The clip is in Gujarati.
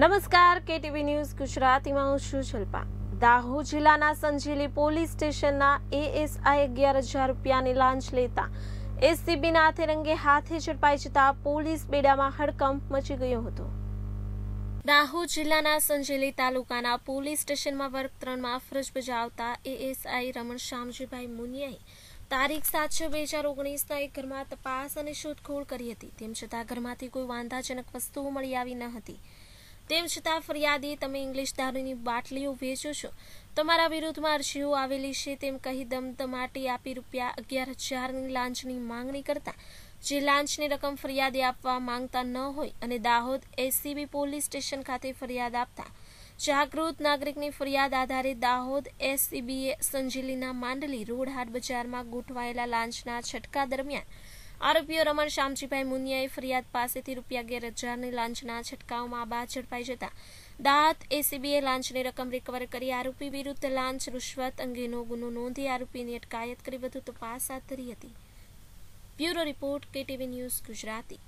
નમસ્કાર કેટીવી ન્યૂઝ ગુજરાતીમાં હું છું શિલ્પા દાહોદ જિલ્લાના સંજીલી પોલીસ સ્ટેશનના એએસઆઈ અગિયાર હજાર રૂપિયાની લાંચ લેતા એસસીબીના હાથેરંગે હાથે ઝડપાઈ જતા પોલીસ બેડામાં હડકંપ મચી ગયો હતો દાહોદ જિલ્લાના સંજેલી તાલુકાના પોલીસ સ્ટેશનમાં વર્ગ ત્રણમાં ફરજ બજાવતા એએસઆઈ રમણ શ્યામજીભાઈ મુનિયાએ તારીખ સાત છ બે હજાર ઓગણીસના એક ઘરમાં તપાસ અને શોધખોળ કરી હતી તેમ છતાં ઘરમાંથી કોઈ વાંધાજનક વસ્તુઓ મળી આવી ન હતી તેમ છતાં ફરિયાદી તમે ઇંગ્લિશ દારૂની બાટલીઓ વેચો છો તમારા વિરુદ્ધમાં અરજીઓ આવેલી છે તેમ કહી દમદમાટી આપી રૂપિયા અગિયાર હજારની લાંચની માંગણી કરતા જે લાંચની રકમ ફરિયાદી આપવા માંગતા ન હોય અને દાહોદ એસીબી પોલીસ સ્ટેશન ખાતે ફરિયાદ આપતા જાગૃત નાગરિકની ફરિયાદ આધારે દાહોદ એસીબીએ સંજીલીના માંડલી રોડ હાટ બજારમાં ગોઠવાયેલા લાંચના છટકા દરમિયાન આરોપીઓ રમણ શ્યામજીભાઈ મુનિયાએ ફરિયાદ પાસેથી રૂપિયા ગેર હજારની લાંચના છટકાવમાં બાદ ઝડપાઈ જતા દાંત એસીબીએ લાંચની રકમ રિકવર કરી આરોપી વિરુદ્ધ લાંચ રૂશ્વત અંગેનો ગુનો નોંધી આરોપીની અટકાયત કરી વધુ તપાસ હાથ ધરી હતી bureau report KTV news Gujarati